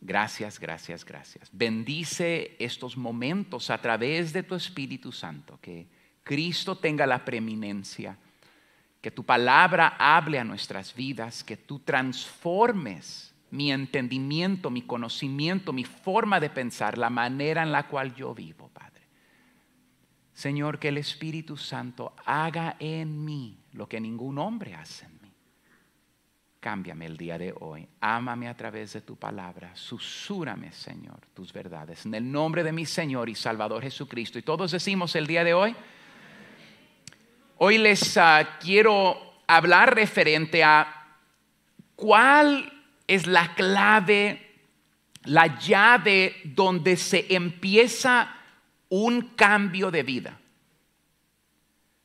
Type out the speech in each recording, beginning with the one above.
Gracias, gracias, gracias. Bendice estos momentos a través de tu Espíritu Santo, que Cristo tenga la preeminencia, que tu palabra hable a nuestras vidas, que tú transformes mi entendimiento, mi conocimiento, mi forma de pensar, la manera en la cual yo vivo, Padre. Señor, que el Espíritu Santo haga en mí lo que ningún hombre hace Cámbiame el día de hoy. Ámame a través de tu palabra. Susúrame, Señor, tus verdades. En el nombre de mi Señor y Salvador Jesucristo. Y todos decimos el día de hoy. Hoy les ah, quiero hablar referente a cuál es la clave, la llave donde se empieza un cambio de vida.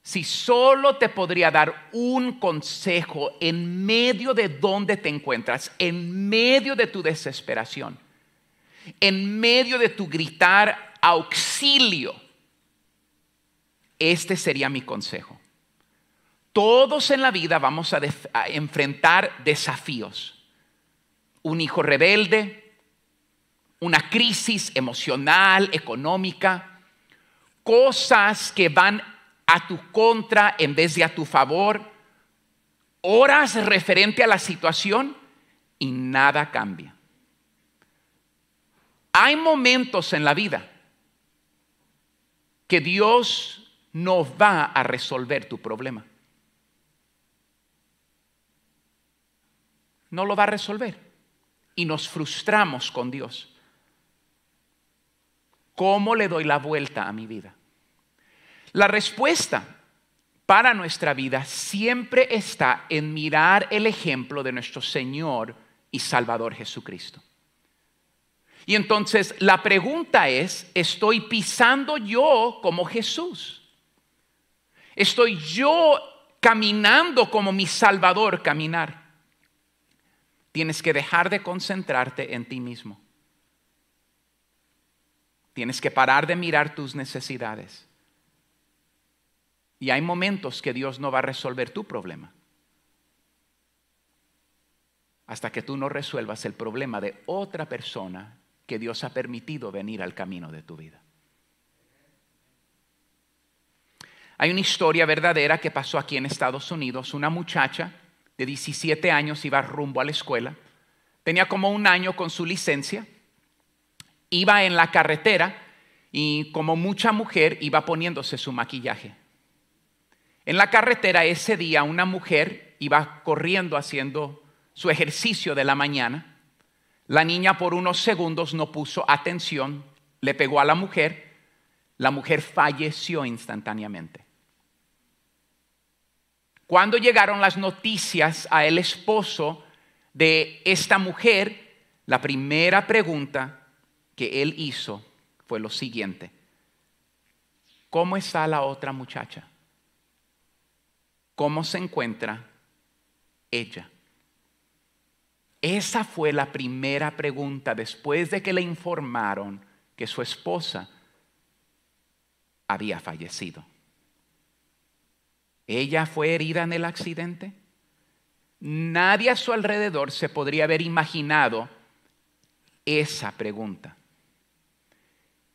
Si solo te podría dar un consejo en medio de donde te encuentras, en medio de tu desesperación, en medio de tu gritar auxilio, este sería mi consejo. Todos en la vida vamos a, enfrentar desafíos. Un hijo rebelde, una crisis emocional, económica, cosas que van a tu contra en vez de a tu favor. Horas referente a la situación y nada cambia. Hay momentos en la vida que Dios no va a resolver tu problema. No lo va a resolver. Y nos frustramos con Dios. ¿Cómo le doy la vuelta a mi vida? La respuesta para nuestra vida siempre está en mirar el ejemplo de nuestro Señor y Salvador Jesucristo. Y entonces la pregunta es, ¿estoy pisando yo como Jesús? ¿Estoy yo caminando como mi Salvador caminar? Tienes que dejar de concentrarte en ti mismo. Tienes que parar de mirar tus necesidades y hay momentos que Dios no va a resolver tu problema. Hasta que tú no resuelvas el problema de otra persona que Dios ha permitido venir al camino de tu vida. Hay una historia verdadera que pasó aquí en Estados Unidos. Una muchacha de 17 años iba rumbo a la escuela. Tenía como un año con su licencia. Iba en la carretera y como mucha mujer iba poniéndose su maquillaje. En la carretera ese día una mujer iba corriendo haciendo su ejercicio de la mañana. La niña por unos segundos no puso atención, le pegó a la mujer, la mujer falleció instantáneamente. Cuando llegaron las noticias a el esposo de esta mujer, la primera pregunta que él hizo fue lo siguiente. ¿Cómo está la otra muchacha? cómo se encuentra ella. Esa fue la primera pregunta después de que le informaron que su esposa había fallecido. Ella fue herida en el accidente. Nadie a su alrededor se podría haber imaginado esa pregunta.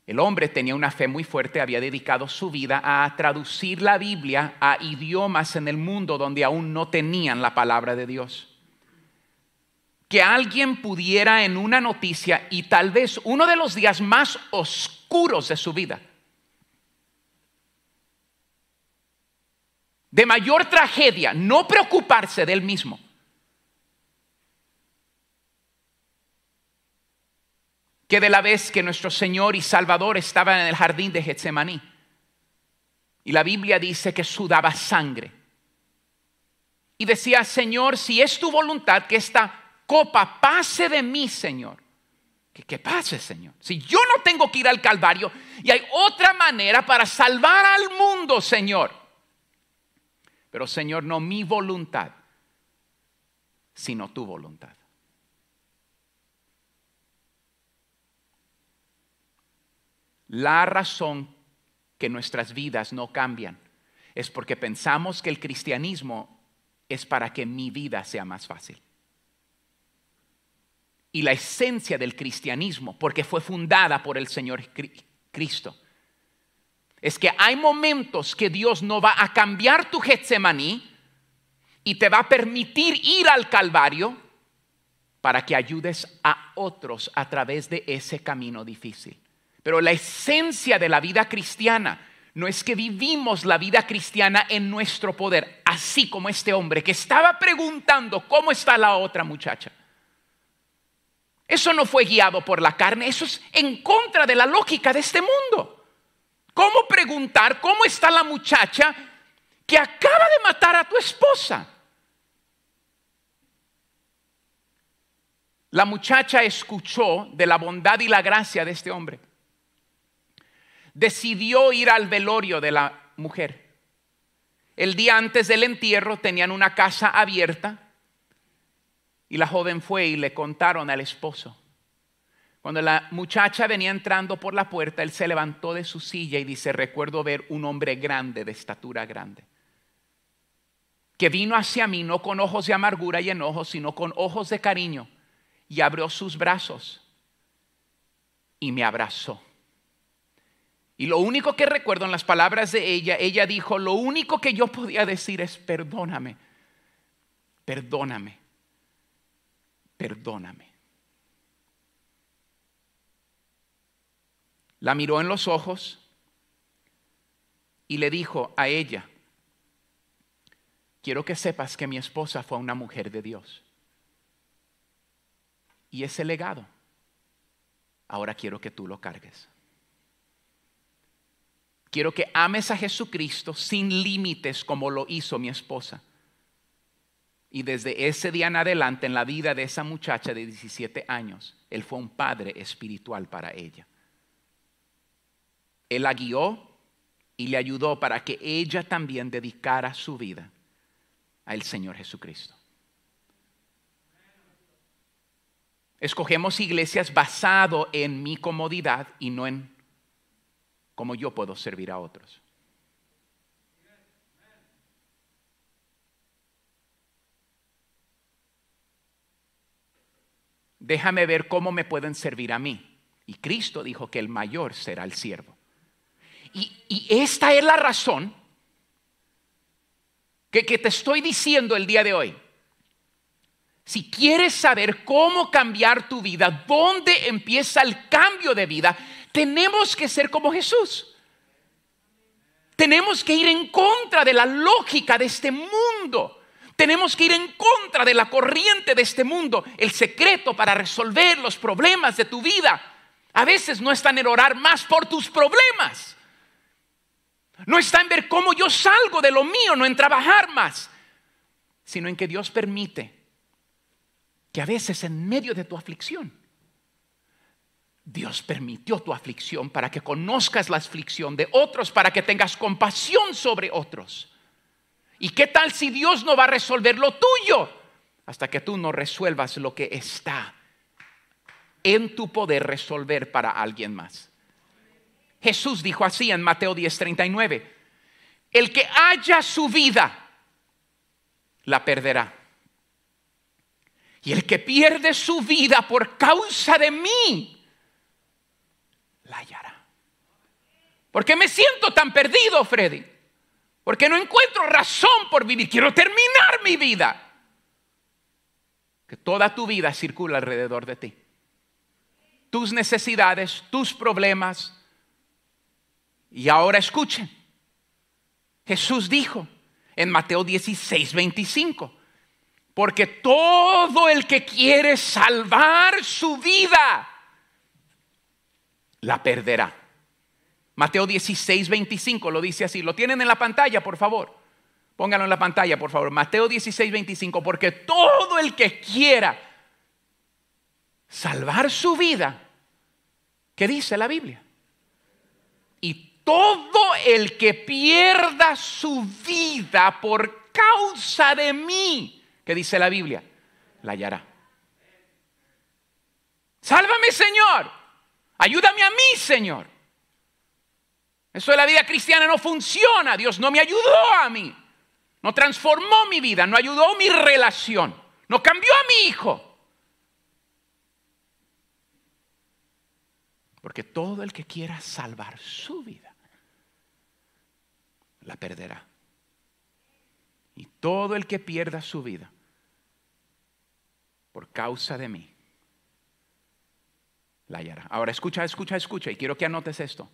El hombre tenía una fe muy fuerte, había dedicado su vida a traducir la Biblia a idiomas en el mundo donde aún no tenían la palabra de Dios. Que alguien pudiera en una noticia y tal vez uno de los días más oscuros de su vida, de mayor tragedia, no preocuparse del mismo que de la vez que nuestro Señor y Salvador estaba en el jardín de Getsemaní. Y la Biblia dice que sudaba sangre. Y decía, Señor, si es tu voluntad que esta copa pase de mí, Señor. Que, que pase, Señor. Si yo no tengo que ir al Calvario y hay otra manera para salvar al mundo, Señor. Pero, Señor, no mi voluntad, sino tu voluntad. La razón que nuestras vidas no cambian es porque pensamos que el cristianismo es para que mi vida sea más fácil. Y la esencia del cristianismo, porque fue fundada por el Señor Cristo, es que hay momentos que Dios no va a cambiar tu Getsemaní y te va a permitir ir al Calvario para que ayudes a otros a través de ese camino difícil. Pero la esencia de la vida cristiana no es que vivimos la vida cristiana en nuestro poder, así como este hombre que estaba preguntando cómo está la otra muchacha. Eso no fue guiado por la carne, eso es en contra de la lógica de este mundo. ¿Cómo preguntar cómo está la muchacha que acaba de matar a tu esposa? La muchacha escuchó de la bondad y la gracia de este hombre decidió ir al velorio de la mujer. El día antes del entierro tenían una casa abierta y la joven fue y le contaron al esposo. Cuando la muchacha venía entrando por la puerta, él se levantó de su silla y dice, recuerdo ver un hombre grande, de estatura grande, que vino hacia mí no con ojos de amargura y enojo, sino con ojos de cariño, y abrió sus brazos y me abrazó. Y lo único que recuerdo en las palabras de ella, ella dijo, lo único que yo podía decir es, perdóname, perdóname, perdóname. La miró en los ojos y le dijo a ella, quiero que sepas que mi esposa fue una mujer de Dios. Y ese legado, ahora quiero que tú lo cargues. Quiero que ames a Jesucristo sin límites como lo hizo mi esposa. Y desde ese día en adelante en la vida de esa muchacha de 17 años, él fue un padre espiritual para ella. Él la guió y le ayudó para que ella también dedicara su vida al Señor Jesucristo. Escogemos iglesias basado en mi comodidad y no en cómo yo puedo servir a otros. Déjame ver cómo me pueden servir a mí. Y Cristo dijo que el mayor será el siervo. Y, esta es la razón que, que te estoy diciendo el día de hoy. Si quieres saber cómo cambiar tu vida, dónde empieza el cambio de vida, tenemos que ser como Jesús. Tenemos que ir en contra de la lógica de este mundo. Tenemos que ir en contra de la corriente de este mundo. El secreto para resolver los problemas de tu vida a veces no está en orar más por tus problemas. No está en ver cómo yo salgo de lo mío, no en trabajar más, sino en que Dios permite que a veces en medio de tu aflicción Dios permitió tu aflicción para que conozcas la aflicción de otros, para que tengas compasión sobre otros. ¿Y qué tal si Dios no va a resolver lo tuyo? Hasta que tú no resuelvas lo que está en tu poder resolver para alguien más. Jesús dijo así en Mateo 10:39, el que haya su vida, la perderá. Y el que pierde su vida por causa de mí, la hallará. ¿Por qué me siento tan perdido, Freddy? Porque no encuentro razón por vivir. Quiero terminar mi vida. Que toda tu vida circula alrededor de ti. Tus necesidades, tus problemas. Y ahora escuchen. Jesús dijo en Mateo 16, 25. Porque todo el que quiere salvar su vida la perderá. Mateo 16, 25 lo dice así. Lo tienen en la pantalla, por favor. Pónganlo en la pantalla, por favor. Mateo 16, 25. Porque todo el que quiera salvar su vida, que dice la Biblia? Y todo el que pierda su vida por causa de mí, que dice la Biblia? La hallará. Sálvame, Señor. Ayúdame a mí, Señor. Eso de la vida cristiana no funciona. Dios no me ayudó a mí. No transformó mi vida, no ayudó mi relación, no cambió a mi hijo. Porque todo el que quiera salvar su vida, la perderá. Y todo el que pierda su vida por causa de mí, Ahora escucha, escucha, escucha, y quiero que anotes esto.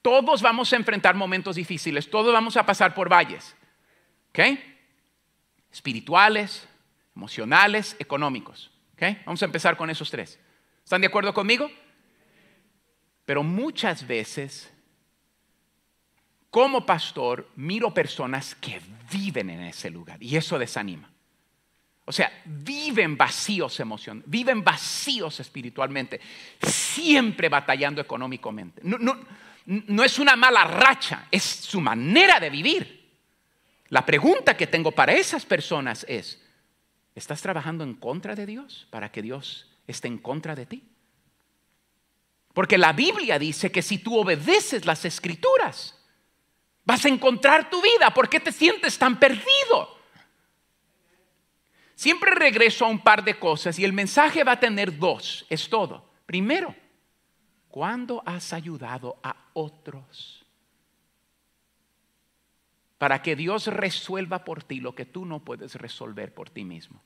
Todos vamos a enfrentar momentos difíciles, todos vamos a pasar por valles, ¿ok? Espirituales, emocionales, económicos, ¿ok? Vamos a empezar con esos tres. ¿Están de acuerdo conmigo? Pero muchas veces, como pastor, miro personas que viven en ese lugar y eso desanima. O sea, viven vacíos emocionalmente, viven vacíos espiritualmente, siempre batallando económicamente. No, es una mala racha, es su manera de vivir. La pregunta que tengo para esas personas es, ¿estás trabajando en contra de Dios para que Dios esté en contra de ti? Porque la Biblia dice que si tú obedeces las escrituras, vas a encontrar tu vida. ¿Por qué te sientes tan perdido? Siempre regreso a un par de cosas y el mensaje va a tener dos, es todo. Primero, ¿cuándo has ayudado a otros? Para que Dios resuelva por ti lo que tú no puedes resolver por ti mismo.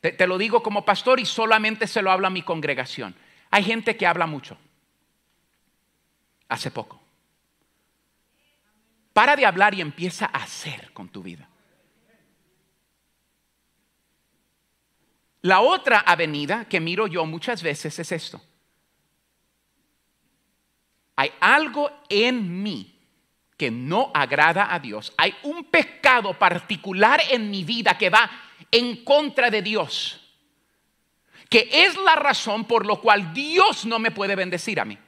Te, te lo digo como pastor y solamente se lo hablo a mi congregación. Hay gente que habla mucho. Hace poco. Para de hablar y empieza a hacer con tu vida. La otra avenida que miro yo muchas veces es esto. Hay algo en mí que no agrada a Dios. Hay un pecado particular en mi vida que va en contra de Dios, que es la razón por la cual Dios no me puede bendecir a mí.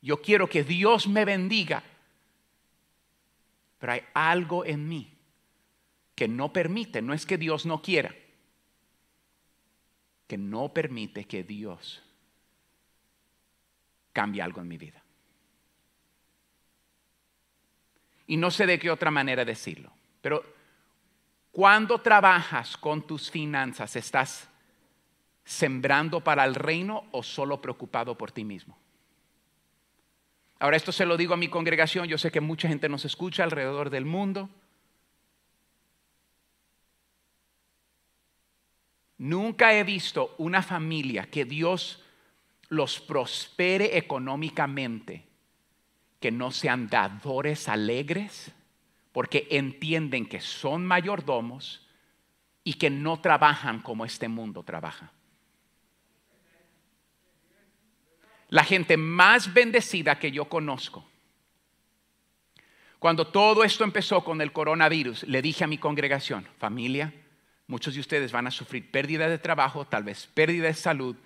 Yo quiero que Dios me bendiga pero hay algo en mí que no permite, no es que Dios no quiera, que no permite que Dios cambie algo en mi vida. Y no sé de qué otra manera decirlo, pero cuando trabajas con tus finanzas, ¿estás sembrando para el reino o solo preocupado por ti mismo? Ahora esto se lo digo a mi congregación, yo sé que mucha gente nos escucha alrededor del mundo. Nunca he visto una familia que Dios los prospere económicamente, que no sean dadores alegres, porque entienden que son mayordomos y que no trabajan como este mundo trabaja. la gente más bendecida que yo conozco. Cuando todo esto empezó con el coronavirus, le dije a mi congregación, familia, muchos de ustedes van a sufrir pérdida de trabajo, tal vez pérdida de salud,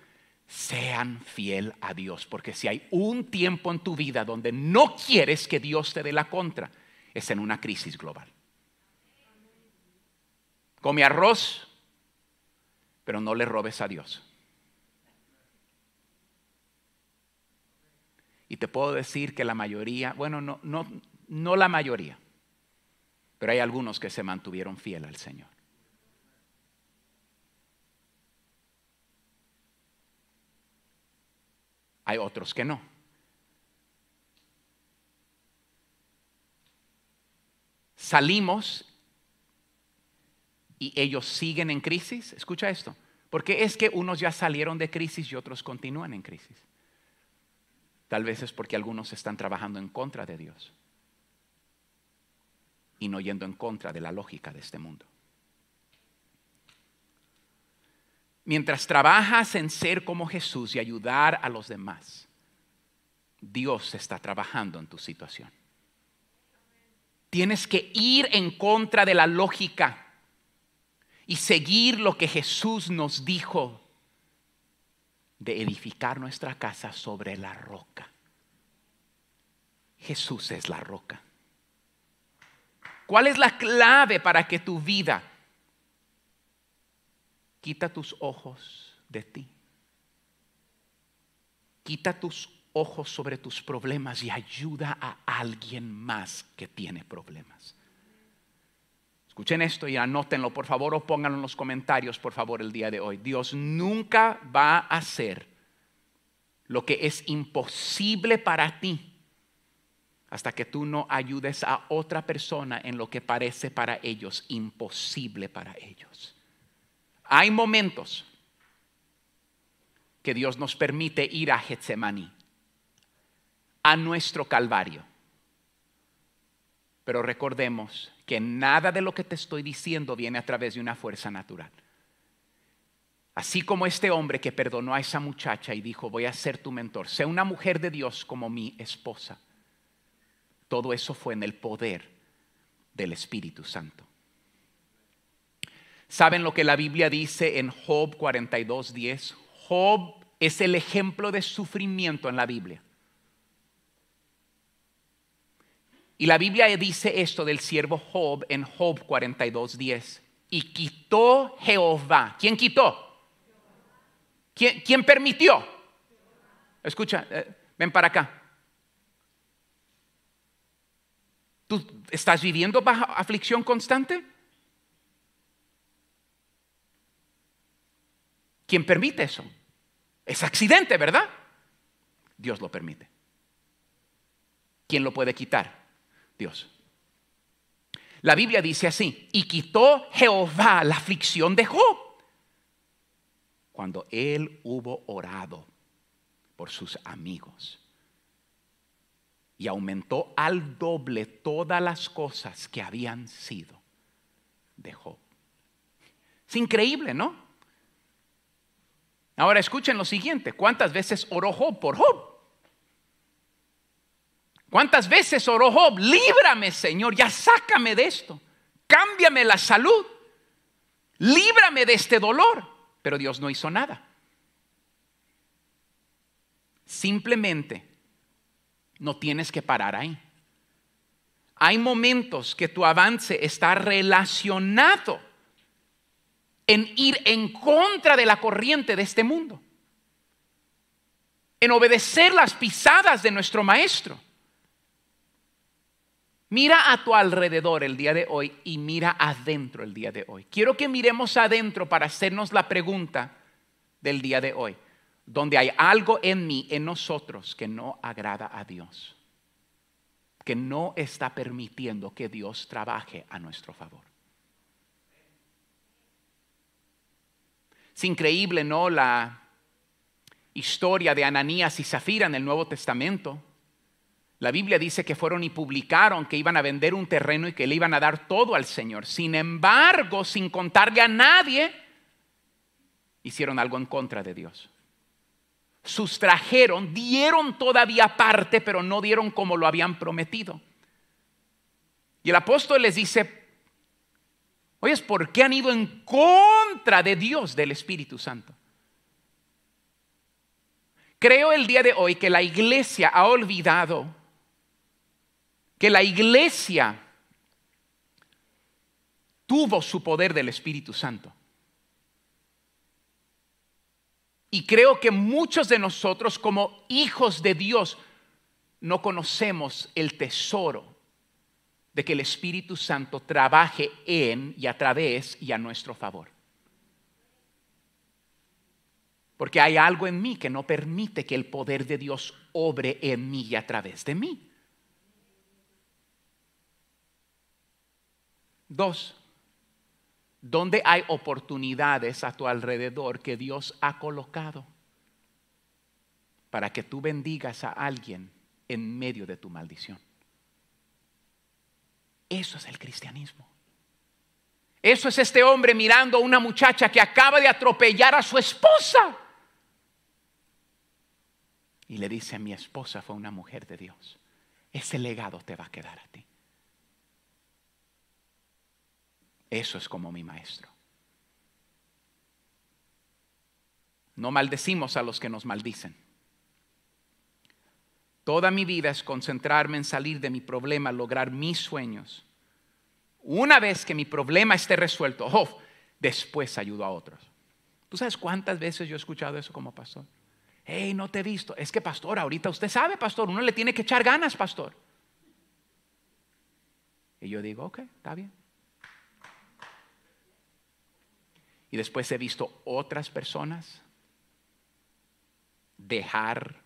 sean fiel a Dios, porque si hay un tiempo en tu vida donde no quieres que Dios te dé la contra, es en una crisis global. Come arroz, pero no le robes a Dios. Y te puedo decir que la mayoría, bueno, no, no, no la mayoría, pero hay algunos que se mantuvieron fiel al Señor. Hay otros que no. Salimos y ellos siguen en crisis. Escucha esto. Porque es que unos ya salieron de crisis y otros continúan en crisis. Tal vez es porque algunos están trabajando en contra de Dios y no yendo en contra de la lógica de este mundo. Mientras trabajas en ser como Jesús y ayudar a los demás, Dios está trabajando en tu situación. Tienes que ir en contra de la lógica y seguir lo que Jesús nos dijo de edificar nuestra casa sobre la roca. Jesús es la roca. ¿Cuál es la clave para que tu vida quita tus ojos de ti? Quita tus ojos sobre tus problemas y ayuda a alguien más que tiene problemas. Escuchen esto y anótenlo, por favor, o pónganlo en los comentarios, por favor, el día de hoy. Dios nunca va a hacer lo que es imposible para ti hasta que tú no ayudes a otra persona en lo que parece para ellos imposible para ellos. Hay momentos que Dios nos permite ir a Getsemaní, a nuestro Calvario pero recordemos que nada de lo que te estoy diciendo viene a través de una fuerza natural. Así como este hombre que perdonó a esa muchacha y dijo, voy a ser tu mentor, sé una mujer de Dios como mi esposa. Todo eso fue en el poder del Espíritu Santo. ¿Saben lo que la Biblia dice en Job 42.10? Job es el ejemplo de sufrimiento en la Biblia. Y la Biblia dice esto del siervo Job en Job 42.10. Y quitó Jehová. ¿Quién quitó? ¿Quién, ¿Quién, permitió? Escucha, eh, ven para acá. ¿Tú estás viviendo bajo aflicción constante? ¿Quién permite eso? Es accidente, ¿verdad? Dios lo permite. ¿Quién lo puede quitar? Dios. La Biblia dice así, y quitó Jehová la aflicción de Job cuando él hubo orado por sus amigos. Y aumentó al doble todas las cosas que habían sido de Job. Es increíble, ¿no? Ahora escuchen lo siguiente, ¿cuántas veces oró Job por Job? ¿Cuántas veces oró Job? Líbrame, Señor, ya sácame de esto. Cámbiame la salud. Líbrame de este dolor. Pero Dios no hizo nada. Simplemente no tienes que parar ahí. Hay momentos que tu avance está relacionado en ir en contra de la corriente de este mundo, en obedecer las pisadas de nuestro Maestro. Mira a tu alrededor el día de hoy y mira adentro el día de hoy. Quiero que miremos adentro para hacernos la pregunta del día de hoy, donde hay algo en mí, en nosotros, que no agrada a Dios, que no está permitiendo que Dios trabaje a nuestro favor. Es increíble, ¿no? La historia de Ananías y Zafira en el Nuevo Testamento la Biblia dice que fueron y publicaron que iban a vender un terreno y que le iban a dar todo al Señor. Sin embargo, sin contarle a nadie, hicieron algo en contra de Dios. Sustrajeron, dieron todavía parte, pero no dieron como lo habían prometido. Y el apóstol les dice, oye, ¿por qué han ido en contra de Dios, del Espíritu Santo? Creo el día de hoy que la iglesia ha olvidado que la iglesia tuvo su poder del Espíritu Santo. Y creo que muchos de nosotros como hijos de Dios no conocemos el tesoro de que el Espíritu Santo trabaje en y a través y a nuestro favor. Porque hay algo en mí que no permite que el poder de Dios obre en mí y a través de mí. Dos, ¿dónde hay oportunidades a tu alrededor que Dios ha colocado para que tú bendigas a alguien en medio de tu maldición? Eso es el cristianismo. Eso es este hombre mirando a una muchacha que acaba de atropellar a su esposa. Y le dice, mi esposa fue una mujer de Dios. Ese legado te va a quedar a ti. Eso es como mi maestro. No maldecimos a los que nos maldicen. Toda mi vida es concentrarme en salir de mi problema, lograr mis sueños. Una vez que mi problema esté resuelto, ¡oh! después ayudo a otros. ¿Tú sabes cuántas veces yo he escuchado eso como pastor? Hey, no te he visto. Es que, pastor, ahorita usted sabe, pastor, uno le tiene que echar ganas, pastor. Y yo digo, ok, está bien. y después he visto otras personas dejar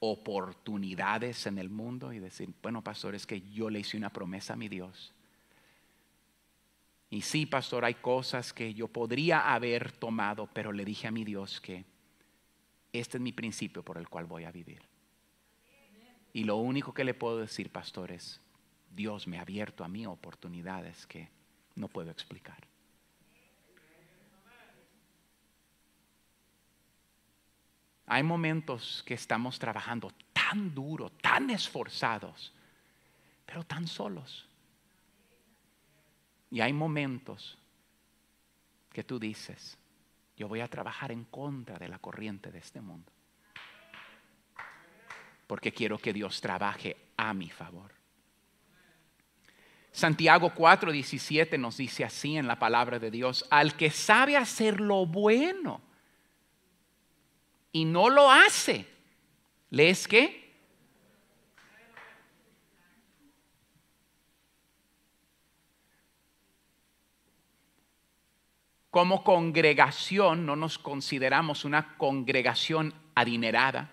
oportunidades en el mundo y decir, bueno, pastor, es que yo le hice una promesa a mi Dios. Y sí, pastor, hay cosas que yo podría haber tomado, pero le dije a mi Dios que este es mi principio por el cual voy a vivir. Y lo único que le puedo decir, pastor, es, Dios me ha abierto a mí oportunidades que no puedo explicar. Hay momentos que estamos trabajando tan duro, tan esforzados, pero tan solos. Y hay momentos que tú dices, yo voy a trabajar en contra de la corriente de este mundo. Porque quiero que Dios trabaje a mi favor. Santiago 4:17 nos dice así en la palabra de Dios, al que sabe hacer lo bueno y no lo hace, ¿Les qué? Como congregación no nos consideramos una congregación adinerada,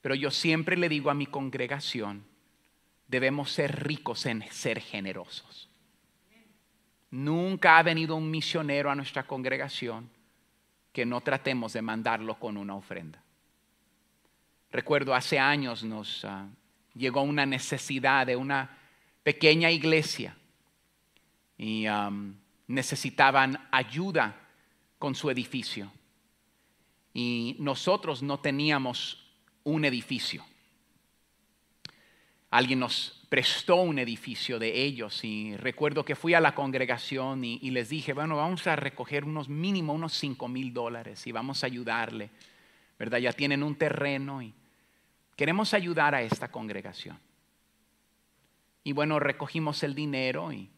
pero yo siempre le digo a mi congregación, debemos ser ricos en ser generosos. Nunca ha venido un misionero a nuestra congregación que no tratemos de mandarlo con una ofrenda. Recuerdo hace años nos ah, llegó una necesidad de una pequeña iglesia y necesitaban ayuda con su edificio. Y nosotros no teníamos un edificio. Alguien nos prestó un edificio de ellos y recuerdo que fui a la congregación y, les dije, bueno, vamos a recoger unos mínimo, unos 5 mil dólares y vamos a ayudarle, ¿verdad? Ya tienen un terreno y queremos ayudar a esta congregación. Y bueno, recogimos el dinero y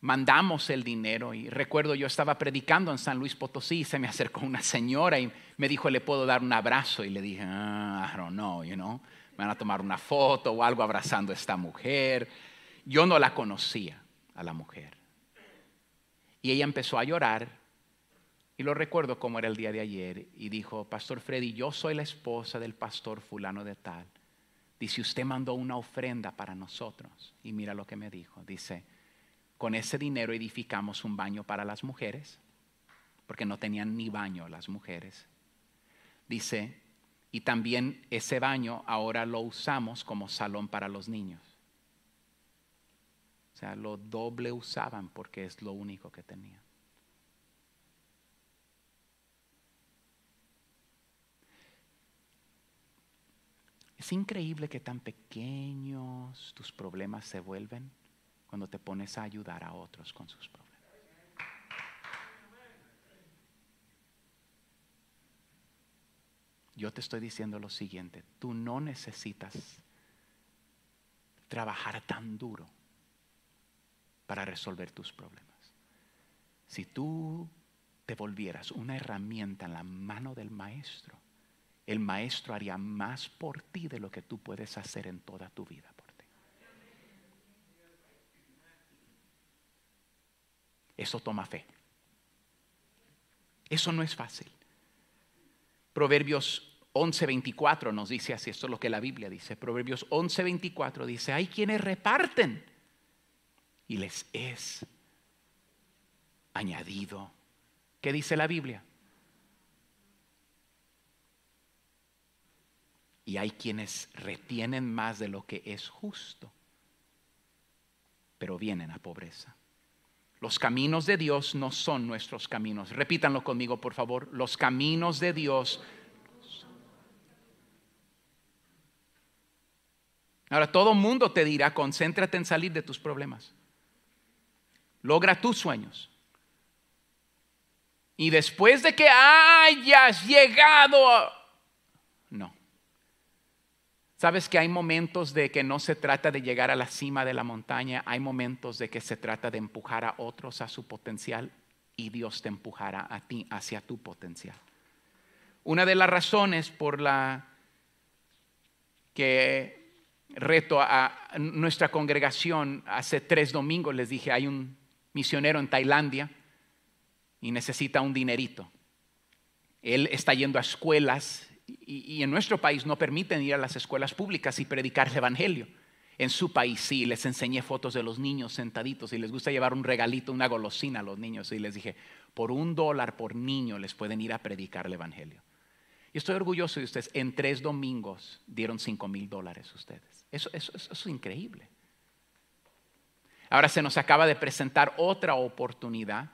mandamos el dinero. Y recuerdo yo estaba predicando en San Luis Potosí se me acercó una señora y me dijo, ¿le puedo dar un abrazo? Y le dije, ah, I don't know, you know me van a tomar una foto o algo abrazando a esta mujer. Yo no la conocía a la mujer. Y ella empezó a llorar y lo recuerdo como era el día de ayer y dijo, Pastor Freddy, yo soy la esposa del pastor fulano de tal. Dice, usted mandó una ofrenda para nosotros. Y mira lo que me dijo. Dice, con ese dinero edificamos un baño para las mujeres, porque no tenían ni baño las mujeres. Dice, y también ese baño ahora lo usamos como salón para los niños. O sea, lo doble usaban porque es lo único que tenían. Es increíble que tan pequeños tus problemas se vuelven cuando te pones a ayudar a otros con sus problemas. yo te estoy diciendo lo siguiente, tú no necesitas trabajar tan duro para resolver tus problemas. Si tú te volvieras una herramienta en la mano del maestro, el maestro haría más por ti de lo que tú puedes hacer en toda tu vida por ti. Eso toma fe. Eso no es fácil. Proverbios 11.24 nos dice así, esto es lo que la Biblia dice. Proverbios 11.24 dice, hay quienes reparten y les es añadido. ¿Qué dice la Biblia? Y hay quienes retienen más de lo que es justo, pero vienen a pobreza. Los caminos de Dios no son nuestros caminos. Repítanlo conmigo, por favor. Los caminos de Dios Ahora, todo mundo te dirá, concéntrate en salir de tus problemas. Logra tus sueños. Y después de que hayas llegado No. Sabes que hay momentos de que no se trata de llegar a la cima de la montaña, hay momentos de que se trata de empujar a otros a su potencial y Dios te empujará a ti hacia tu potencial. Una de las razones por la que reto a nuestra congregación. Hace tres domingos les dije, hay un misionero en Tailandia y necesita un dinerito. Él está yendo a escuelas y, en nuestro país no permiten ir a las escuelas públicas y predicar el Evangelio. En su país sí, les enseñé fotos de los niños sentaditos y les gusta llevar un regalito, una golosina a los niños. Y les dije, por un dólar por niño les pueden ir a predicar el Evangelio. Y estoy orgulloso de ustedes. En tres domingos dieron cinco mil dólares ustedes. Eso, es increíble. Ahora se nos acaba de presentar otra oportunidad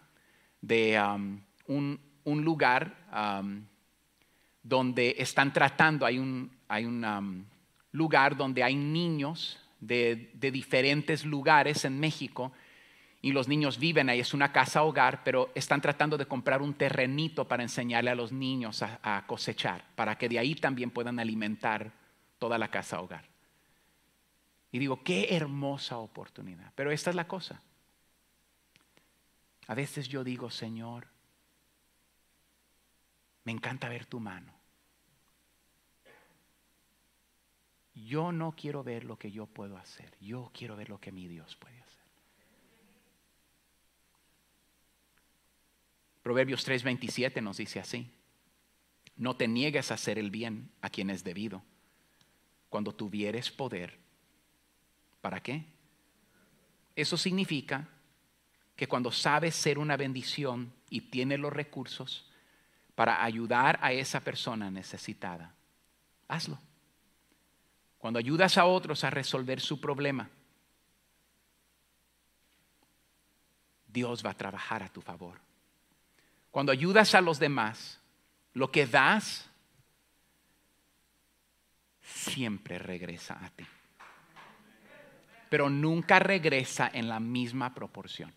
de um, un, lugar um, donde están tratando, hay un, hay um, lugar donde hay niños de, diferentes lugares en México y los niños viven ahí, es una casa hogar, pero están tratando de comprar un terrenito para enseñarle a los niños a, cosechar, para que de ahí también puedan alimentar toda la casa hogar. Y digo, qué hermosa oportunidad. Pero esta es la cosa. A veces yo digo, Señor, me encanta ver tu mano. Yo no quiero ver lo que yo puedo hacer. Yo quiero ver lo que mi Dios puede hacer. Proverbios 3:27 nos dice así. No te niegues a hacer el bien a quien es debido. Cuando tuvieres poder, ¿Para qué? Eso significa que cuando sabes ser una bendición y tienes los recursos para ayudar a esa persona necesitada, hazlo. Cuando ayudas a otros a resolver su problema, Dios va a trabajar a tu favor. Cuando ayudas a los demás, lo que das siempre regresa a ti pero nunca regresa en la misma proporción.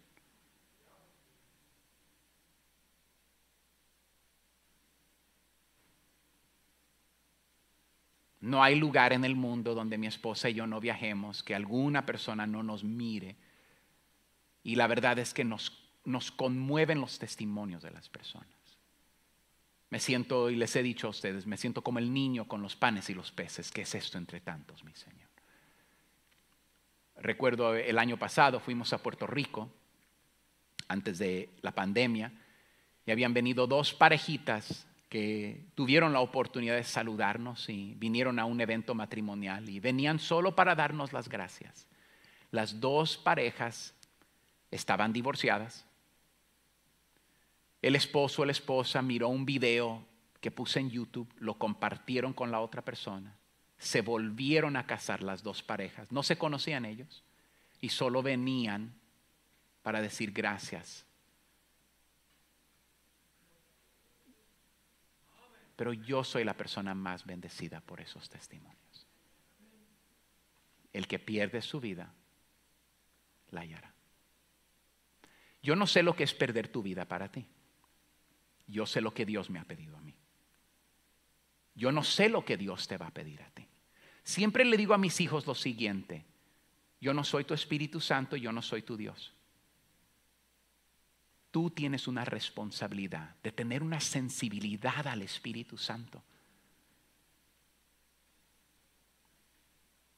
No hay lugar en el mundo donde mi esposa y yo no viajemos, que alguna persona no nos mire. Y la verdad es que nos, nos conmueven los testimonios de las personas. Me siento, y les he dicho a ustedes, me siento como el niño con los panes y los peces. ¿Qué es esto entre tantos, mi Señor? Recuerdo el año pasado fuimos a Puerto Rico, antes de la pandemia, y habían venido dos parejitas que tuvieron la oportunidad de saludarnos y vinieron a un evento matrimonial y venían solo para darnos las gracias. Las dos parejas estaban divorciadas. El esposo o la esposa miró un video que puse en YouTube, lo compartieron con la otra persona se volvieron a casar las dos parejas. No se conocían ellos y solo venían para decir gracias. Pero yo soy la persona más bendecida por esos testimonios. El que pierde su vida, la hallará. Yo no sé lo que es perder tu vida para ti. Yo sé lo que Dios me ha pedido a mí. Yo no sé lo que Dios te va a pedir a ti. Siempre le digo a mis hijos lo siguiente, yo no soy tu Espíritu Santo, yo no soy tu Dios. Tú tienes una responsabilidad de tener una sensibilidad al Espíritu Santo.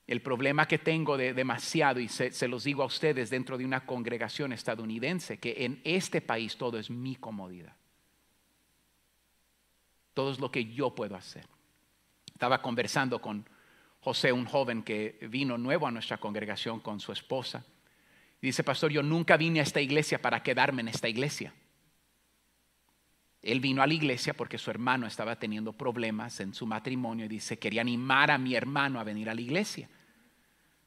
El problema que tengo de demasiado, y se, se, los digo a ustedes dentro de una congregación estadounidense, que en este país todo es mi comodidad. Todo es lo que yo puedo hacer. Estaba conversando con José, un joven que vino nuevo a nuestra congregación con su esposa. dice, pastor, yo nunca vine a esta iglesia para quedarme en esta iglesia. Él vino a la iglesia porque su hermano estaba teniendo problemas en su matrimonio y dice, quería animar a mi hermano a venir a la iglesia.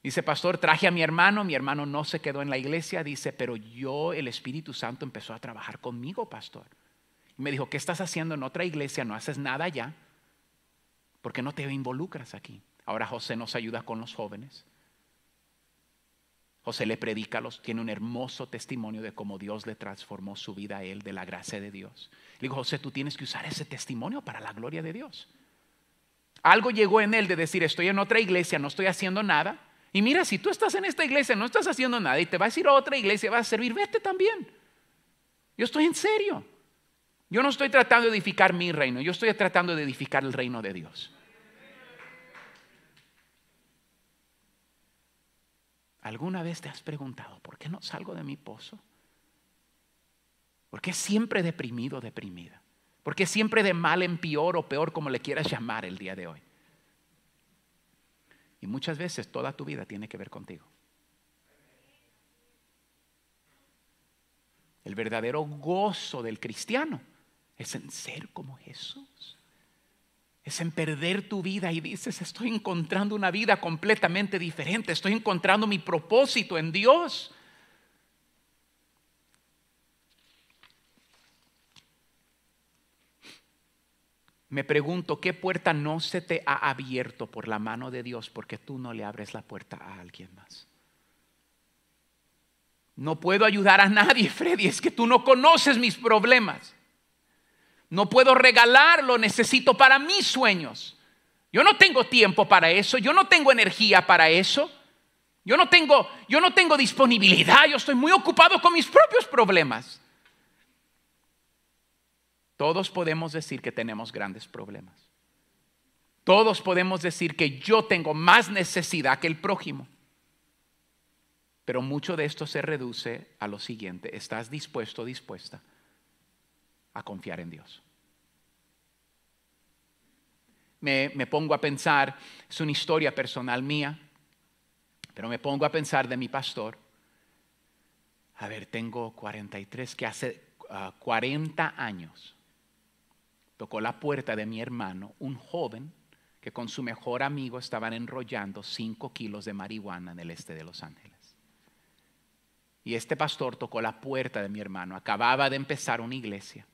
Dice, pastor, traje a mi hermano, mi hermano no se quedó en la iglesia, dice, pero yo, el Espíritu Santo empezó a trabajar conmigo, pastor me dijo, ¿qué estás haciendo en otra iglesia? No haces nada ya porque no te involucras aquí? Ahora José nos ayuda con los jóvenes. José le predica a los, tiene un hermoso testimonio de cómo Dios le transformó su vida a él, de la gracia de Dios. Le digo, José, tú tienes que usar ese testimonio para la gloria de Dios. Algo llegó en él de decir, estoy en otra iglesia, no estoy haciendo nada. Y mira, si tú estás en esta iglesia, no estás haciendo nada y te vas a ir a otra iglesia, vas a servir, vete también. Yo estoy en serio. Yo no estoy tratando de edificar mi reino, yo estoy tratando de edificar el reino de Dios. ¿Alguna vez te has preguntado, ¿por qué no salgo de mi pozo? ¿Por qué siempre deprimido, deprimida? ¿Por qué siempre de mal en peor o peor como le quieras llamar el día de hoy? Y muchas veces toda tu vida tiene que ver contigo. El verdadero gozo del cristiano es en ser como Jesús. Es en perder tu vida y dices, estoy encontrando una vida completamente diferente, estoy encontrando mi propósito en Dios. Me pregunto, ¿qué puerta no se te ha abierto por la mano de Dios porque tú no le abres la puerta a alguien más? No puedo ayudar a nadie, Freddy, es que tú no conoces mis problemas. No puedo regalarlo, necesito para mis sueños. Yo no tengo tiempo para eso, yo no tengo energía para eso. Yo no tengo, yo no tengo disponibilidad, yo estoy muy ocupado con mis propios problemas. Todos podemos decir que tenemos grandes problemas. Todos podemos decir que yo tengo más necesidad que el prójimo. Pero mucho de esto se reduce a lo siguiente. ¿Estás dispuesto, dispuesta a confiar en Dios. Me, me, pongo a pensar, es una historia personal mía, pero me pongo a pensar de mi pastor. A ver, tengo 43, que hace 40 ah, años tocó la puerta de mi hermano, un joven que con su mejor amigo estaban enrollando 5 kilos de marihuana en el este de Los Ángeles. Y este pastor tocó la puerta de mi hermano, acababa de empezar una iglesia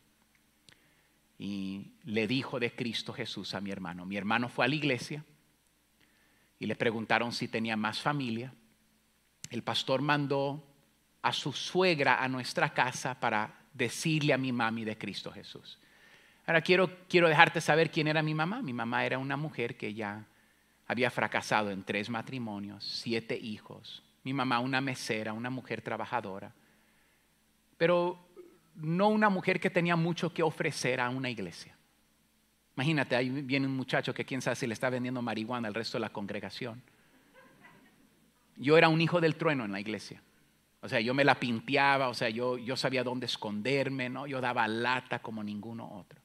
y le dijo de Cristo Jesús a mi hermano. Mi hermano fue a la iglesia y le preguntaron si tenía más familia. El pastor mandó a su suegra a nuestra casa para decirle a mi mami de Cristo Jesús. Ahora quiero, quiero dejarte saber quién era mi mamá. Mi mamá era una mujer que ya había fracasado en tres matrimonios, siete hijos. Mi mamá una mesera, una mujer trabajadora. Pero no una mujer que tenía mucho que ofrecer a una iglesia. Imagínate, ahí viene un muchacho que quién sabe si le está vendiendo marihuana al resto de la congregación. Yo era un hijo del trueno en la iglesia. O sea, yo me la pinteaba, o sea, yo, yo sabía dónde esconderme, ¿no? Yo daba lata como ninguno otro.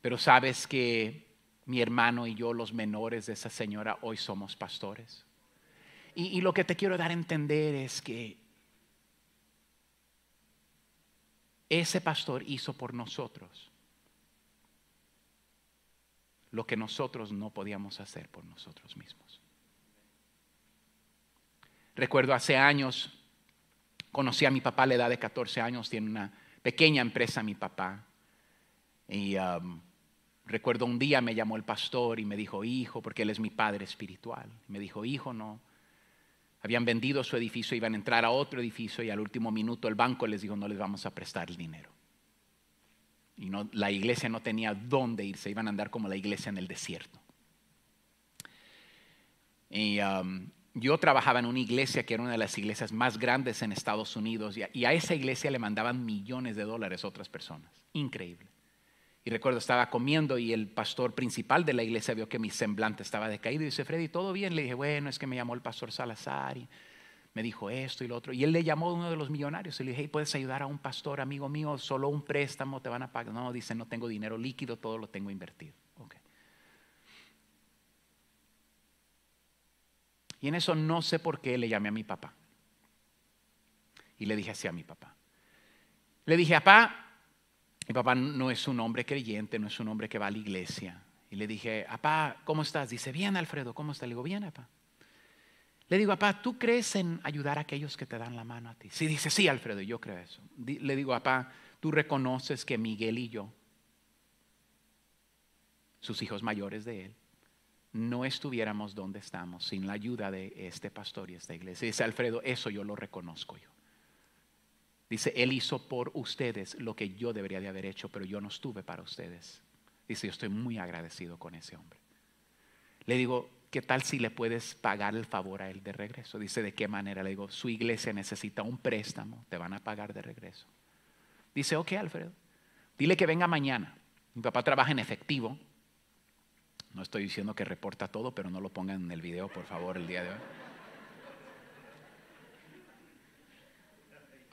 Pero sabes que mi hermano y yo, los menores de esa señora, hoy somos pastores. Y, lo que te quiero dar a entender es que ese pastor hizo por nosotros lo que nosotros no podíamos hacer por nosotros mismos. Recuerdo hace años, conocí a mi papá a la edad de 14 años, tiene una pequeña empresa mi papá. Y um, Recuerdo un día me llamó el pastor y me dijo, hijo, porque él es mi padre espiritual. Me dijo, hijo, no. Habían vendido su edificio, iban a entrar a otro edificio y al último minuto el banco les dijo, no les vamos a prestar el dinero. Y no, la iglesia no tenía dónde irse, iban a andar como la iglesia en el desierto. Y um, yo trabajaba en una iglesia que era una de las iglesias más grandes en Estados Unidos y a, esa iglesia le mandaban millones de dólares otras personas. Increíble. Y recuerdo, estaba comiendo y el pastor principal de la iglesia vio que mi semblante estaba decaído y dice, Freddy, ¿todo bien? Le dije, bueno, es que me llamó el pastor Salazar y me dijo esto y lo otro. Y él le llamó a uno de los millonarios y le dije, hey, ¿puedes ayudar a un pastor, amigo mío? Solo un préstamo te van a pagar. No, dice, no tengo dinero líquido, todo lo tengo invertido. Y en eso no sé por qué le llamé a mi papá. Y le dije así a mi papá. Le dije, papá, mi papá no es un hombre creyente, no es un hombre que va a la iglesia. Y le dije, papá, ¿cómo estás? Dice, bien, Alfredo, ¿cómo estás? Le digo, bien, papá. Le digo, papá, ¿tú crees en ayudar a aquellos que te dan la mano a ti? Sí, dice, sí, Alfredo, yo creo eso. Le digo, papá, ¿tú reconoces que Miguel y yo, sus hijos mayores de él, no estuviéramos donde estamos sin la ayuda de este pastor y esta iglesia? Dice, Alfredo, eso yo lo reconozco yo. Dice, Él hizo por ustedes lo que yo debería de haber hecho, pero yo no estuve para ustedes. Dice, yo estoy muy agradecido con ese hombre. Le digo, ¿qué tal si le puedes pagar el favor a él de regreso? Dice, ¿de qué manera? Le digo, su iglesia necesita un préstamo, te van a pagar de regreso. Dice, ok, Alfredo, dile que venga mañana. Mi papá trabaja en efectivo. No estoy diciendo que reporta todo, pero no lo pongan en el video, por favor, el día de hoy.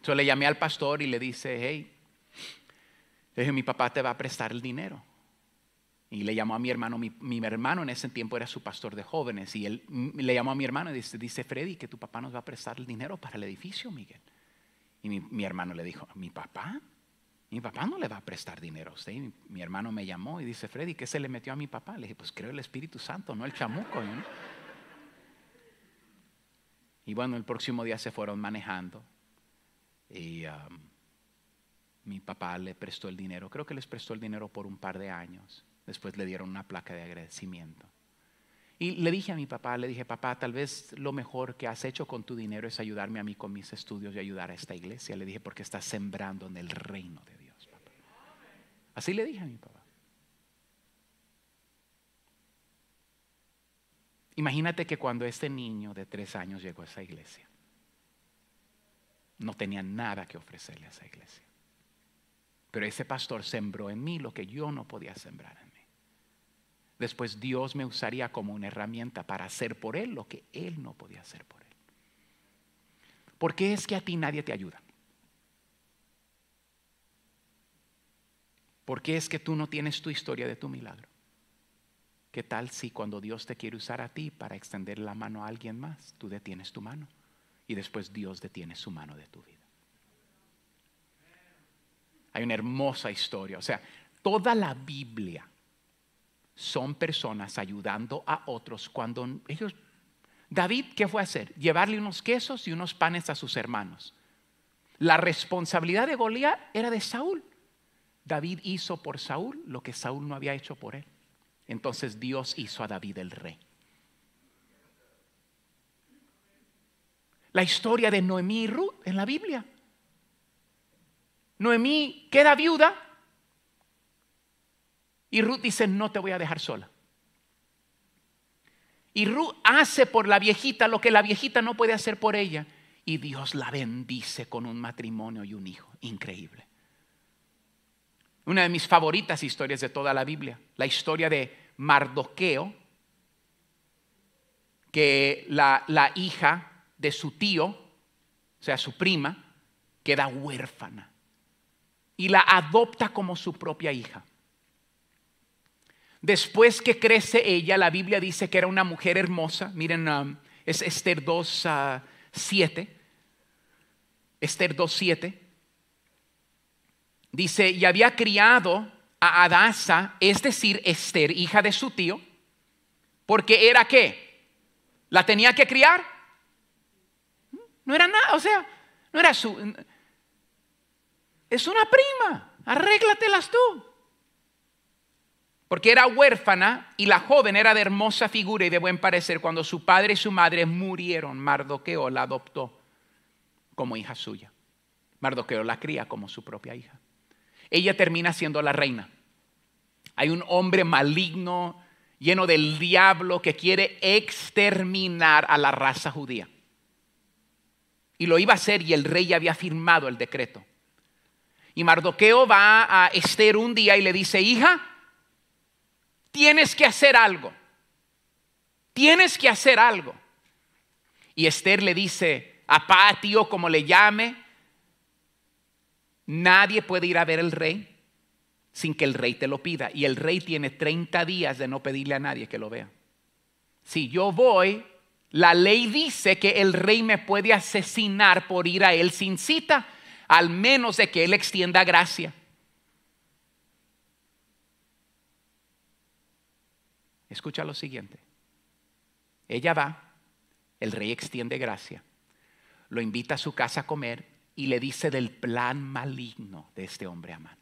Entonces le llamé al pastor y le dice, hey, le dije, mi papá te va a prestar el dinero. Y le llamó a mi hermano, mi, hermano en ese tiempo era su pastor de jóvenes, y él mm, le llamó a mi hermano y dice, dice Freddy, que tu papá nos va a prestar el dinero para el edificio, Miguel. Y mi, hermano le dijo, ¿mi papá? Mi papá no le va a prestar dinero a usted. Mi, mi, hermano me llamó y dice, Freddy, ¿qué se le metió a mi papá? Le dije, pues creo el Espíritu Santo, no el chamuco. Y bueno, el próximo día se fueron manejando. Y um, mi papá le prestó el dinero, creo que les prestó el dinero por un par de años. Después le dieron una placa de agradecimiento. Y le dije a mi papá, le dije, papá, tal vez lo mejor que has hecho con tu dinero es ayudarme a mí con mis estudios y ayudar a esta iglesia. Le dije, porque estás sembrando en el reino de Dios, papá. Así le dije a mi papá. Imagínate que cuando este niño de tres años llegó a esa iglesia, no tenía nada que ofrecerle a esa iglesia. Pero ese pastor sembró en mí lo que yo no podía sembrar en mí. Después Dios me usaría como una herramienta para hacer por él lo que él no podía hacer por él. ¿Por qué es que a ti nadie te ayuda? ¿Por qué es que tú no tienes tu historia de tu milagro? ¿Qué tal si cuando Dios te quiere usar a ti para extender la mano a alguien más, tú detienes tu mano? y después Dios detiene su mano de tu vida. Hay una hermosa historia, o sea, toda la Biblia son personas ayudando a otros cuando ellos... David, ¿qué fue a hacer? Llevarle unos quesos y unos panes a sus hermanos. La responsabilidad de Goliat era de Saúl. David hizo por Saúl lo que Saúl no había hecho por él. Entonces Dios hizo a David el rey. la historia de Noemí y Ruth en la Biblia. Noemí queda viuda y Ruth dice, no te voy a dejar sola. Y Ruth hace por la viejita lo que la viejita no puede hacer por ella. Y Dios la bendice con un matrimonio y un hijo. Increíble. Una de mis favoritas historias de toda la Biblia, la historia de Mardoqueo, que la, la hija de su tío, o sea, su prima, queda huérfana y la adopta como su propia hija. Después que crece ella, la Biblia dice que era una mujer hermosa. Miren, um, es Esther 2.7. Ah, Esther 2.7. Dice, y había criado a Adasa, es decir, Esther, hija de su tío, porque era qué? ¿La tenía que criar? No era nada, o sea, no era su... Es una prima, arréglatelas tú. Porque era huérfana y la joven era de hermosa figura y de buen parecer cuando su padre y su madre murieron. Mardoqueo la adoptó como hija suya. Mardoqueo la cría como su propia hija. Ella termina siendo la reina. Hay un hombre maligno, lleno del diablo, que quiere exterminar a la raza judía y lo iba a hacer y el rey ya había firmado el decreto. Y Mardoqueo va a Esther un día y le dice, hija, tienes que hacer algo, tienes que hacer algo. Y Esther le dice, a patio, como le llame, nadie puede ir a ver al rey sin que el rey te lo pida. Y el rey tiene 30 días de no pedirle a nadie que lo vea. Si yo voy, la ley dice que el rey me puede asesinar por ir a él sin cita, al menos de que él extienda gracia. Escucha lo siguiente. Ella va, el rey extiende gracia, lo invita a su casa a comer y le dice del plan maligno de este hombre Amán.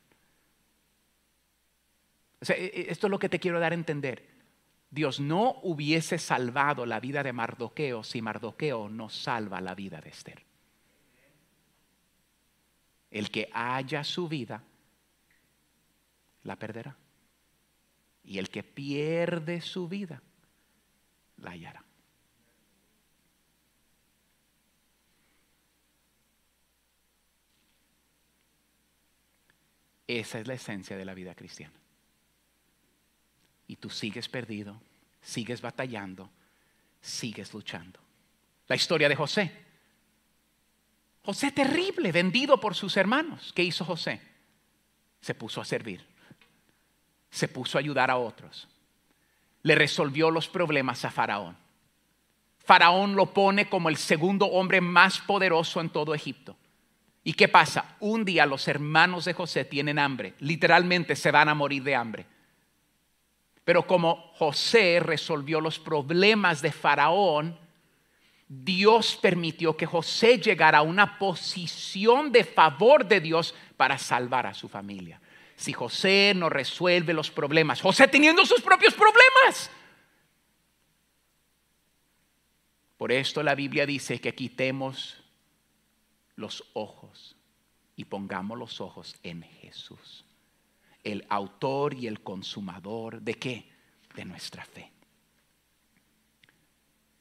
E, e, esto es lo que te quiero dar a entender. Dios no hubiese salvado la vida de Mardoqueo si Mardoqueo no salva la vida de Esther. El que haya su vida, la perderá. Y el que pierde su vida, la hallará. Esa es la esencia de la vida cristiana y tú sigues perdido, sigues batallando, sigues luchando. La historia de José. José terrible, vendido por sus hermanos. ¿Qué hizo José? Se puso a servir. Se puso a ayudar a otros. Le resolvió los problemas a Faraón. Faraón lo pone como el segundo hombre más poderoso en todo Egipto. ¿Y qué pasa? Un día los hermanos de José tienen hambre. Literalmente se van a morir de hambre. Pero como José resolvió los problemas de Faraón, Dios permitió que José llegara a una posición de favor de Dios para salvar a su familia. Si José no resuelve los problemas, José teniendo sus propios problemas. Por esto la Biblia dice que quitemos los ojos y pongamos los ojos en Jesús el autor y el consumador de qué? De nuestra fe.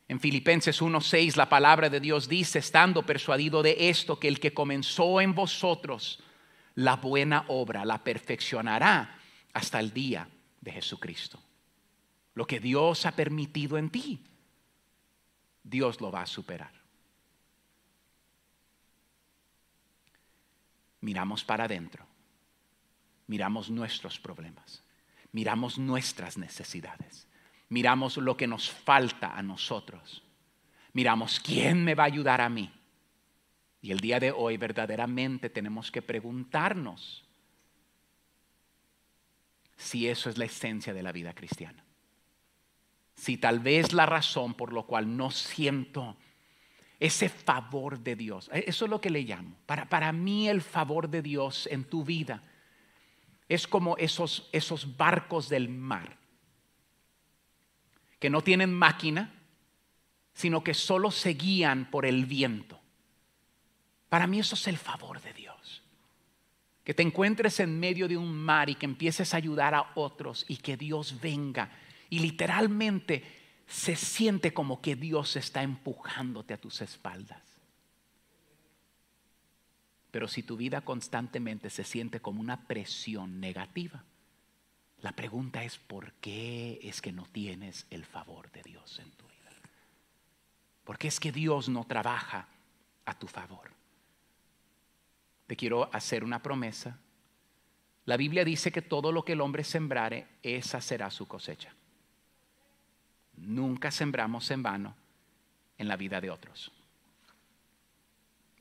En Filipenses 1:6 la palabra de Dios dice, estando persuadido de esto, que el que comenzó en vosotros la buena obra la perfeccionará hasta el día de Jesucristo. Lo que Dios ha permitido en ti, Dios lo va a superar. Miramos para adentro miramos nuestros problemas, miramos nuestras necesidades, miramos lo que nos falta a nosotros, miramos quién me va a ayudar a mí. Y el día de hoy verdaderamente tenemos que preguntarnos si eso es la esencia de la vida cristiana. Si tal vez la razón por la cual no siento ese favor de Dios, e-, eso es lo que le llamo. Para, para mí el favor de Dios en tu vida es como esos, esos barcos del mar, que no tienen máquina, sino que solo se guían por el viento. Para mí eso es el favor de Dios. Que te encuentres en medio de un mar y que empieces a ayudar a otros y que Dios venga. Y literalmente se siente como que Dios está empujándote a tus espaldas. Pero si tu vida constantemente se siente como una presión negativa, la pregunta es ¿por qué es que no tienes el favor de Dios en tu vida? ¿Por qué es que Dios no trabaja a tu favor? Te quiero hacer una promesa. La Biblia dice que todo lo que el hombre sembrare, esa será su cosecha. Nunca sembramos en vano en la vida de otros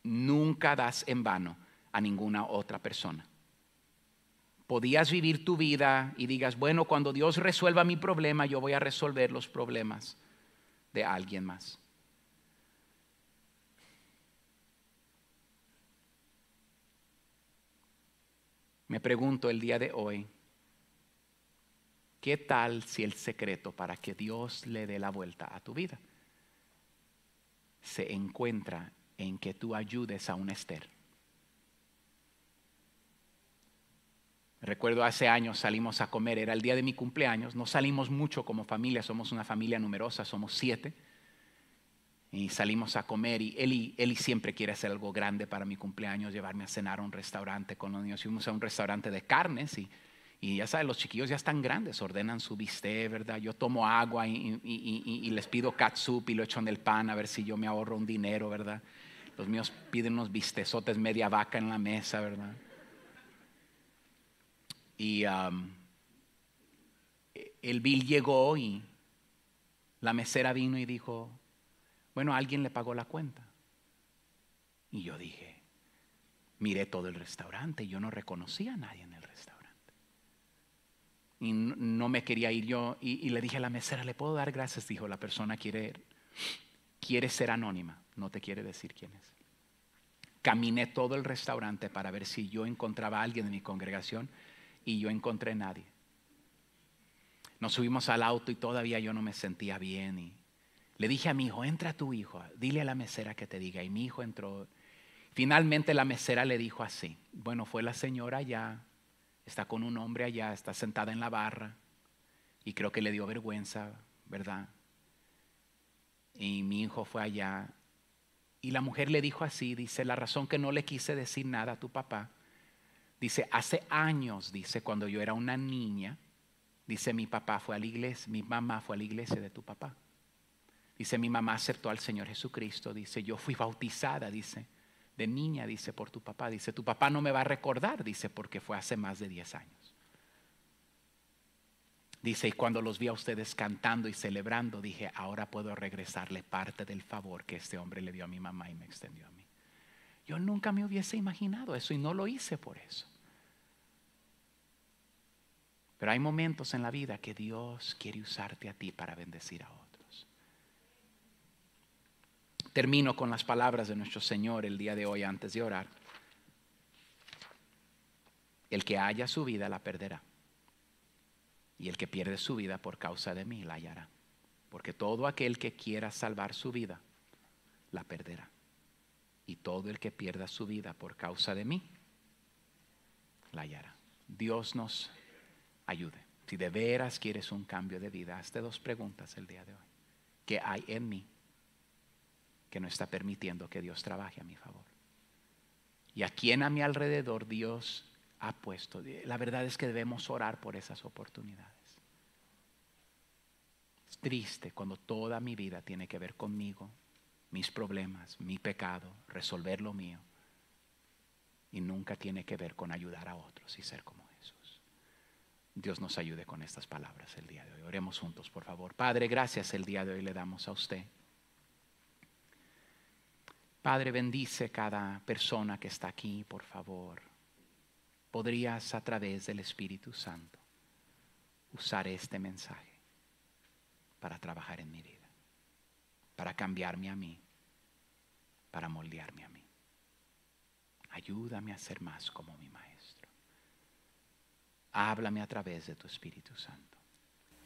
nunca das en vano a ninguna otra persona. Podías vivir tu vida y digas, bueno, cuando Dios resuelva mi problema, yo voy a resolver los problemas de alguien más. Me pregunto el día de hoy, ¿qué tal si el secreto para que Dios le dé la vuelta a tu vida se encuentra en que tú ayudes a un Esther. Recuerdo hace años salimos a comer, era el día de mi cumpleaños, no salimos mucho como familia, somos una familia numerosa, somos siete, y salimos a comer y Eli, siempre quiere hacer algo grande para mi cumpleaños, llevarme a cenar a un restaurante con los niños, fuimos a un restaurante de carnes y, ya saben, los chiquillos ya están grandes, ordenan su bistec, ¿verdad? Yo tomo agua y, les pido catsup y lo echo en el pan a ver si yo me ahorro un dinero, ¿verdad? Los míos piden unos vistezotes, media vaca en la mesa, ¿verdad? Y um, el bill llegó y la mesera vino y dijo, bueno, alguien le pagó la cuenta. Y yo dije, miré todo el restaurante, yo no reconocía a nadie en el restaurante. Y no me quería ir yo y, y le dije a la mesera, ¿le puedo dar gracias? Dijo, la persona quiere, quiere ser anónima no te quiere decir quién es. Caminé todo el restaurante para ver si yo encontraba a alguien de mi congregación y yo encontré a nadie. Nos subimos al auto y todavía yo no me sentía bien y le dije a mi hijo, entra tu hijo, dile a la mesera que te diga. Y mi hijo entró. Finalmente la mesera le dijo así, bueno, fue la señora allá, está con un hombre allá, está sentada en la barra y creo que le dio vergüenza, ¿verdad? Y mi hijo fue allá y la mujer le dijo así, dice, la razón que no le quise decir nada a tu papá, dice, hace años, dice, cuando yo era una niña, dice, mi papá fue a la iglesia, mi mamá fue a la iglesia de tu papá. Dice, mi mamá aceptó al Señor Jesucristo, dice, yo fui bautizada, dice, de niña, dice, por tu papá. Dice, tu papá no me va a recordar, dice, porque fue hace más de 10 años. Dice, y cuando los vi a ustedes cantando y celebrando, dije, ahora puedo regresarle parte del favor que este hombre le dio a mi mamá y me extendió a mí. Yo nunca me hubiese imaginado eso y no lo hice por eso. Pero hay momentos en la vida que Dios quiere usarte a ti para bendecir a otros. Termino con las palabras de nuestro Señor el día de hoy antes de orar. El que haya su vida la perderá y el que pierde su vida por causa de mí la hallará. Porque todo aquel que quiera salvar su vida, la perderá. Y todo el que pierda su vida por causa de mí, la hallará. Dios nos ayude. Si de veras quieres un cambio de vida, hazte dos preguntas el día de hoy. ¿Qué hay en mí que no está permitiendo que Dios trabaje a mi favor? ¿Y a quién a mi alrededor Dios ha puesto. La verdad es que debemos orar por esas oportunidades. Es triste cuando toda mi vida tiene que ver conmigo, mis problemas, mi pecado, resolver lo mío. Y nunca tiene que ver con ayudar a otros y ser como Jesús. Dios nos ayude con estas palabras el día de hoy. Oremos juntos, por favor. Padre, gracias el día de hoy le damos a usted. Padre, bendice cada persona que está aquí, por favor podrías a través del Espíritu Santo usar este mensaje para trabajar en mi vida, para cambiarme a mí, para moldearme a mí. Ayúdame a ser más como mi Maestro. Háblame a través de tu Espíritu Santo.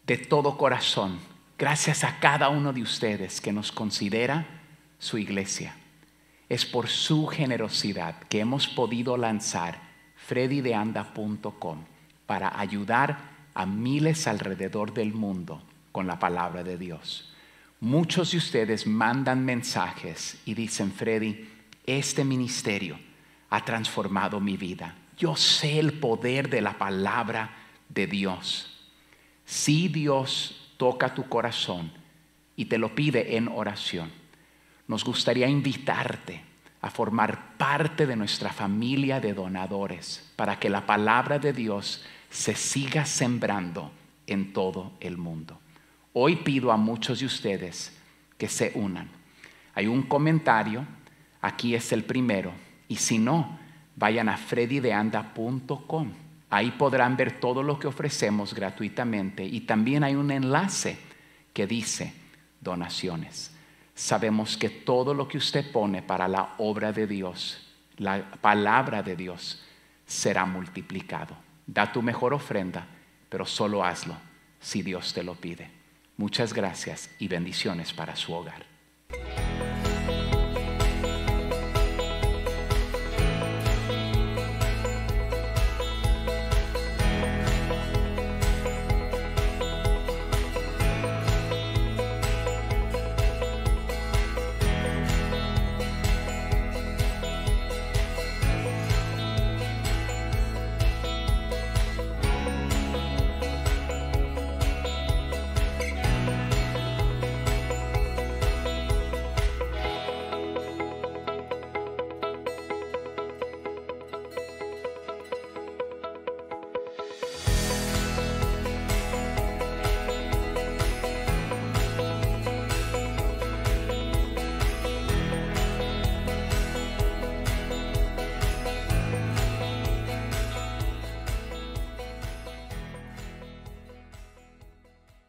De todo corazón, gracias a cada uno de ustedes que nos considera su iglesia. Es por su generosidad que hemos podido lanzar freddydeanda.com para ayudar a miles alrededor del mundo con la palabra de Dios. Muchos de ustedes mandan mensajes y dicen, Freddy, este ministerio ha transformado mi vida. Yo sé el poder de la palabra de Dios. Si Dios toca tu corazón y te lo pide en oración, nos gustaría invitarte a formar parte de nuestra familia de donadores para que la palabra de Dios se siga sembrando en todo el mundo. Hoy pido a muchos de ustedes que se unan. Hay un comentario, aquí es el primero, y si no, vayan a freddydeanda.com. Ahí podrán ver todo lo que ofrecemos gratuitamente y también hay un enlace que dice donaciones sabemos que todo lo que usted pone para la obra de Dios, la palabra de Dios, será multiplicado. Da tu mejor ofrenda, pero solo hazlo si Dios te lo pide. Muchas gracias y bendiciones para su hogar.